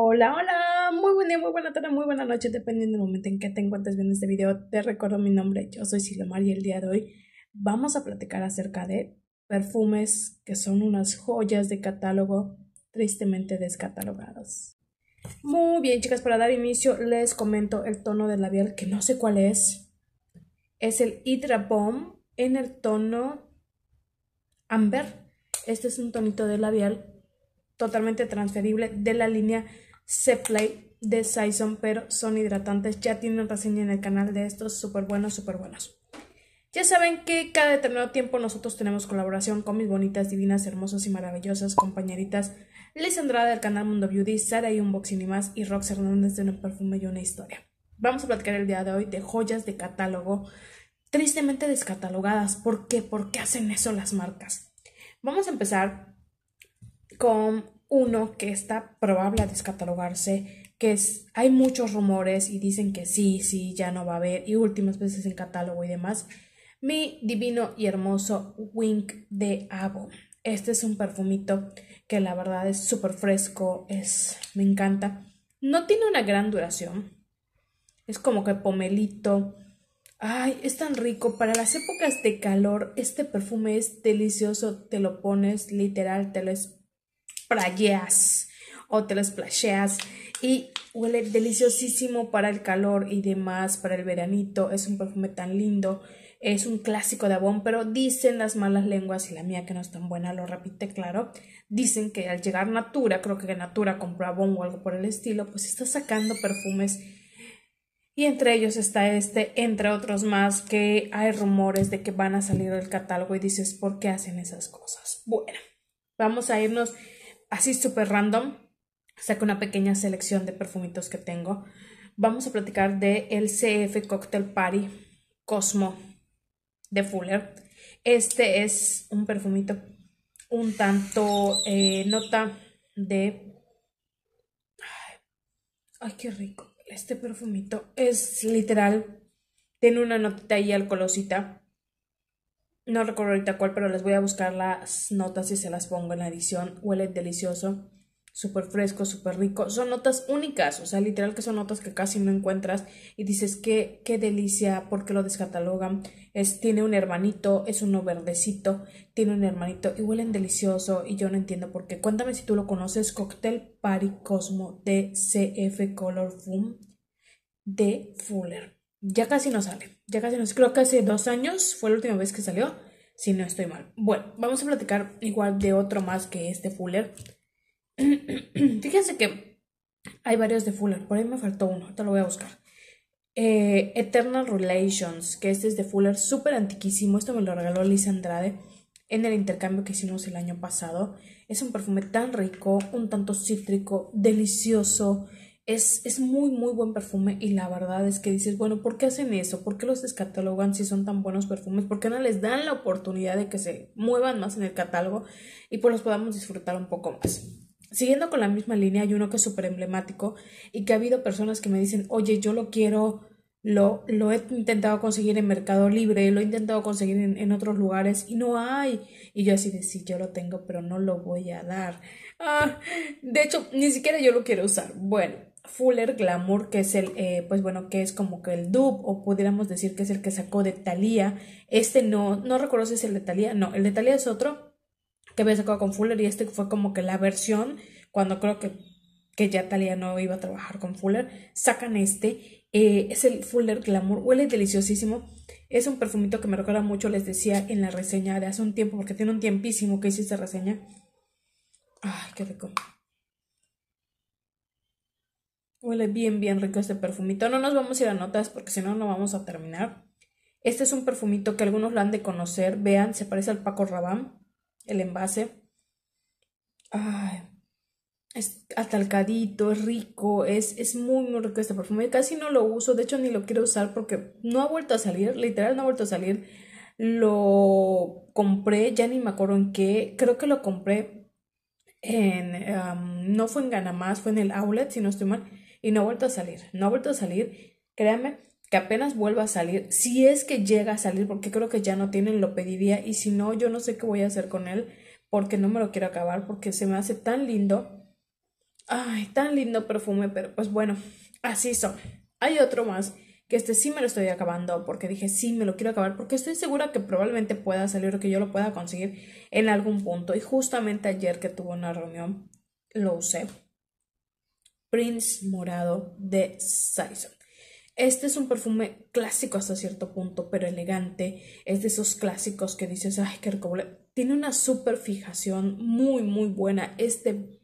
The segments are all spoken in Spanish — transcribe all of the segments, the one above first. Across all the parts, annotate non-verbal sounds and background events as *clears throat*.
Hola, hola, muy buen día, muy buena tarde, muy buena noche, dependiendo del momento en que te encuentres viendo este video. Te recuerdo mi nombre, yo soy Silomar y el día de hoy vamos a platicar acerca de perfumes que son unas joyas de catálogo tristemente descatalogados. Muy bien, chicas, para dar inicio les comento el tono del labial que no sé cuál es. Es el Hydra Bomb en el tono Amber. Este es un tonito de labial totalmente transferible de la línea Seplay de Saison, pero son hidratantes. Ya tienen reseña en el canal de estos, súper buenos, súper buenos. Ya saben que cada determinado tiempo nosotros tenemos colaboración con mis bonitas, divinas, hermosas y maravillosas compañeritas Liz Andrade del canal Mundo Beauty, Sara y Unboxing y más y Rox Hernández de Un Perfume y una Historia. Vamos a platicar el día de hoy de joyas de catálogo tristemente descatalogadas. ¿Por qué? ¿Por qué hacen eso las marcas? Vamos a empezar con uno que está probable a descatalogarse, que es, hay muchos rumores y dicen que sí, sí, ya no va a haber, y últimas veces en catálogo y demás, mi divino y hermoso Wink de Avo. Este es un perfumito que la verdad es súper fresco, es, me encanta. No tiene una gran duración, es como que pomelito. Ay, es tan rico. Para las épocas de calor, este perfume es delicioso. Te lo pones literal, te lo playas o te las y huele deliciosísimo para el calor y demás, para el veranito. Es un perfume tan lindo. Es un clásico de Avon, pero dicen las malas lenguas y la mía que no es tan buena, lo repite claro. Dicen que al llegar Natura, creo que Natura compró Avon o algo por el estilo, pues está sacando perfumes y entre ellos está este, entre otros más, que hay rumores de que van a salir del catálogo y dices, ¿por qué hacen esas cosas? Bueno, vamos a irnos así súper random, saco una pequeña selección de perfumitos que tengo. Vamos a platicar de el CF Cocktail Party Cosmo de Fuller. Este es un perfumito un tanto eh, nota de... Ay, qué rico. Este perfumito es literal. Tiene una notita ahí alcoholosita no recuerdo ahorita cuál, pero les voy a buscar las notas y se las pongo en la edición. Huele delicioso, súper fresco, súper rico. Son notas únicas, o sea, literal que son notas que casi no encuentras y dices que qué delicia, porque lo descatalogan. Es, tiene un hermanito, es uno verdecito, tiene un hermanito y huelen delicioso y yo no entiendo por qué. Cuéntame si tú lo conoces, cóctel Paricosmo Cosmo de CF Color Fum de Fuller ya casi no sale. Ya casi no Creo que hace dos años fue la última vez que salió, si no estoy mal. Bueno, vamos a platicar igual de otro más que este Fuller. *clears throat* Fíjense que hay varios de Fuller. Por ahí me faltó uno, te lo voy a buscar. Eh, Eternal Relations, que este es de Fuller, súper antiquísimo. Esto me lo regaló Lisa Andrade en el intercambio que hicimos el año pasado. Es un perfume tan rico, un tanto cítrico, delicioso. Es, muy, muy buen perfume y la verdad es que dices, bueno, ¿por qué hacen eso? ¿Por qué los descatalogan si son tan buenos perfumes? ¿Por qué no les dan la oportunidad de que se muevan más en el catálogo y pues los podamos disfrutar un poco más? Siguiendo con la misma línea, hay uno que es súper emblemático y que ha habido personas que me dicen, oye, yo lo quiero, lo, lo he intentado conseguir en Mercado Libre, lo he intentado conseguir en, otros lugares y no hay. Y yo así de, sí, yo lo tengo, pero no lo voy a dar. Ah, de hecho, ni siquiera yo lo quiero usar. Bueno, Fuller Glamour, que es el, eh, pues bueno, que es como que el dupe, o pudiéramos decir que es el que sacó de Thalía. Este no, no recuerdo si es el de Thalía, no, el de Thalía es otro que había sacado con Fuller y este fue como que la versión, cuando creo que, que ya Thalía no iba a trabajar con Fuller, sacan este, eh, es el Fuller Glamour, huele deliciosísimo. Es un perfumito que me recuerda mucho, les decía en la reseña de hace un tiempo, porque tiene un tiempísimo que hice esta reseña. Ay, qué rico. Huele bien, bien rico este perfumito. No nos vamos a ir a notas porque si no, no vamos a terminar. Este es un perfumito que algunos lo han de conocer. Vean, se parece al Paco Rabanne, el envase. Ay, es atalcadito, es rico, es, es muy, muy rico este perfume. Casi no lo uso, de hecho ni lo quiero usar porque no ha vuelto a salir, literal no ha vuelto a salir. Lo compré, ya ni me acuerdo en qué, creo que lo compré en, no fue en Más, fue en el outlet, si no estoy mal y no ha vuelto a salir, no ha vuelto a salir, créanme que apenas vuelva a salir, si es que llega a salir, porque creo que ya no tienen, lo pediría y si no, yo no sé qué voy a hacer con él, porque no me lo quiero acabar, porque se me hace tan lindo, ay, tan lindo perfume, pero pues bueno, así son. Hay otro más que este sí me lo estoy acabando porque dije sí me lo quiero acabar porque estoy segura que probablemente pueda salir o que yo lo pueda conseguir en algún punto y justamente ayer que tuvo una reunión lo usé Prince Morado de Saison. Este es un perfume clásico hasta cierto punto, pero elegante. Es de esos clásicos que dices, ay, qué rico. Tiene una super fijación muy, muy buena. Este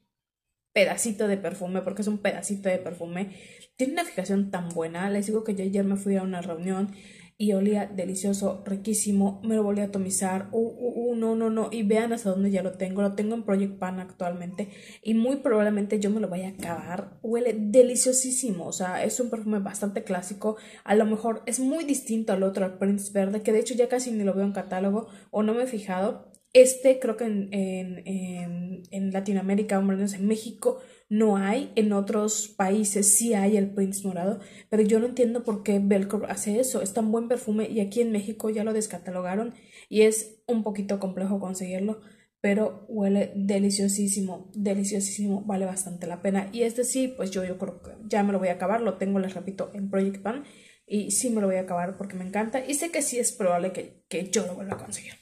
pedacito de perfume, porque es un pedacito de perfume, tiene una fijación tan buena. Les digo que yo ayer me fui a una reunión y olía delicioso, riquísimo, me lo volví a atomizar, uh, uh, uh, no, no, no, y vean hasta dónde ya lo tengo, lo tengo en Project Pan actualmente y muy probablemente yo me lo vaya a acabar, huele deliciosísimo, o sea, es un perfume bastante clásico, a lo mejor es muy distinto al otro, al Prince Verde, que de hecho ya casi ni lo veo en catálogo o no me he fijado, este creo que en, en, en, en Latinoamérica, o en México, no hay, en otros países sí hay el Prince morado, pero yo no entiendo por qué Velcro hace eso, es tan buen perfume y aquí en México ya lo descatalogaron y es un poquito complejo conseguirlo, pero huele deliciosísimo, deliciosísimo, vale bastante la pena y este sí, pues yo, yo creo que ya me lo voy a acabar, lo tengo, les repito, en Project Pan y sí me lo voy a acabar porque me encanta y sé que sí es probable que, que yo lo vuelva a conseguir.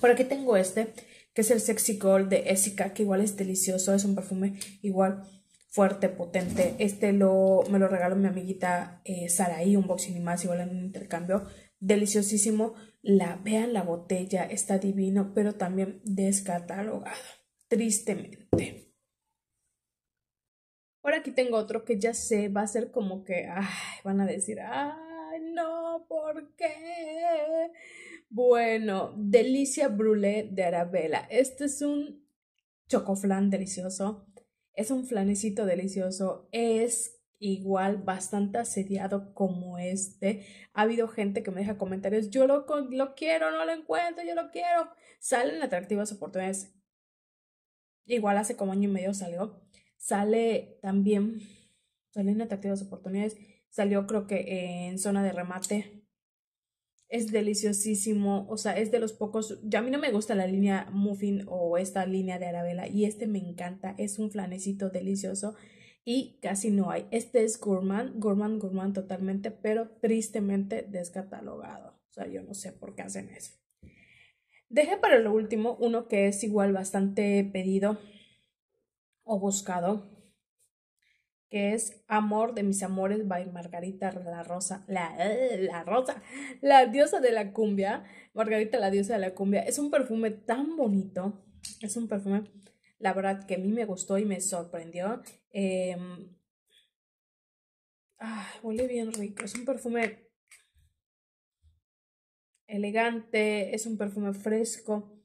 Por aquí tengo este, que es el Sexy Gold de Essica, que igual es delicioso, es un perfume igual fuerte, potente. Este lo, me lo regaló mi amiguita eh, Saraí, un boxing y más, igual en un intercambio. Deliciosísimo. La vean la botella, está divino, pero también descatalogado, tristemente. Ahora aquí tengo otro que ya sé, va a ser como que, van a decir, ay, no, ¿por qué? Bueno, Delicia Brulé de Arabella. Este es un chocoflan delicioso. Es un flanecito delicioso. Es igual bastante asediado como este. Ha habido gente que me deja comentarios. Yo lo, lo quiero, no lo encuentro, yo lo quiero. Salen atractivas oportunidades. Igual hace como año y medio salió. Sale también. Salen atractivas oportunidades. Salió creo que en zona de remate es deliciosísimo, o sea, es de los pocos, ya a mí no me gusta la línea muffin o esta línea de Arabella y este me encanta, es un flanecito delicioso y casi no hay. Este es gourmand, gourmand, gourmand totalmente, pero tristemente descatalogado. O sea, yo no sé por qué hacen eso. Dejé para lo último uno que es igual bastante pedido o buscado, que es Amor de mis amores by Margarita la Rosa, la, eh, la Rosa, la diosa de la cumbia, Margarita la diosa de la cumbia. Es un perfume tan bonito, es un perfume, la verdad, que a mí me gustó y me sorprendió. Em, huele bien rico, es un perfume elegante, es un perfume fresco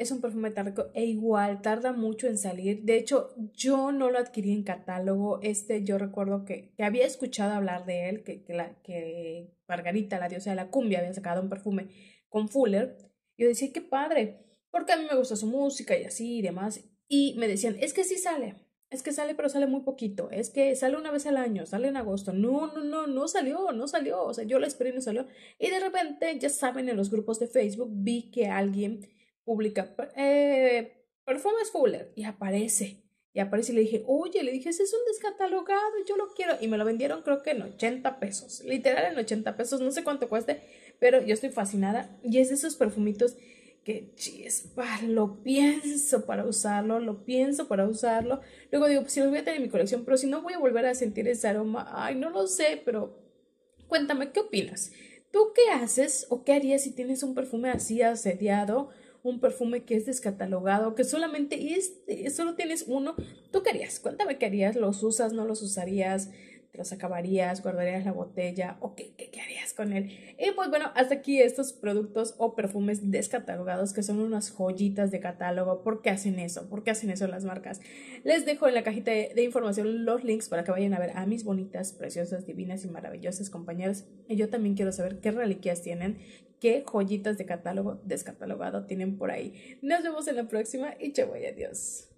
es un perfume talco e igual tarda mucho en salir. De hecho, yo no lo adquirí en catálogo. Este yo recuerdo que, que había escuchado hablar de él, que, la, que Margarita, la diosa de la cumbia, había sacado un perfume con Fuller. Yo decía, qué padre, porque a mí me gusta su música y así y demás. Y me decían, es que sí sale, es que sale, pero sale muy poquito, es que sale una vez al año, sale en agosto. No, no, no, no salió, no salió. O sea, yo lo esperé y no salió. Y de repente, ya saben, en los grupos de Facebook vi que alguien publica eh, Fuller y aparece. Y aparece y le dije, oye, le dije, ese es un descatalogado, yo lo quiero. Y me lo vendieron creo que en 80 pesos, literal en 80 pesos, no sé cuánto cueste, pero yo estoy fascinada. Y es de esos perfumitos que, chispa, lo pienso para usarlo, lo pienso para usarlo. Luego digo, pues si los voy a tener en mi colección, pero si no voy a volver a sentir ese aroma, ay, no lo sé, pero cuéntame, ¿qué opinas? ¿Tú qué haces o qué harías si tienes un perfume así asediado? un perfume que es descatalogado, que solamente este, solo tienes uno, ¿tú qué harías? Cuéntame qué harías, ¿los usas, no los usarías? ¿Te los acabarías? ¿Guardarías la botella? ¿O qué, qué, harías con él? Y pues bueno, hasta aquí estos productos o perfumes descatalogados que son unas joyitas de catálogo. ¿Por qué hacen eso? ¿Por qué hacen eso las marcas? Les dejo en la cajita de, de información los links para que vayan a ver a mis bonitas, preciosas, divinas y maravillosas compañeras. Y yo también quiero saber qué reliquias tienen qué joyitas de catálogo descatalogado tienen por ahí. Nos vemos en la próxima y chau y adiós.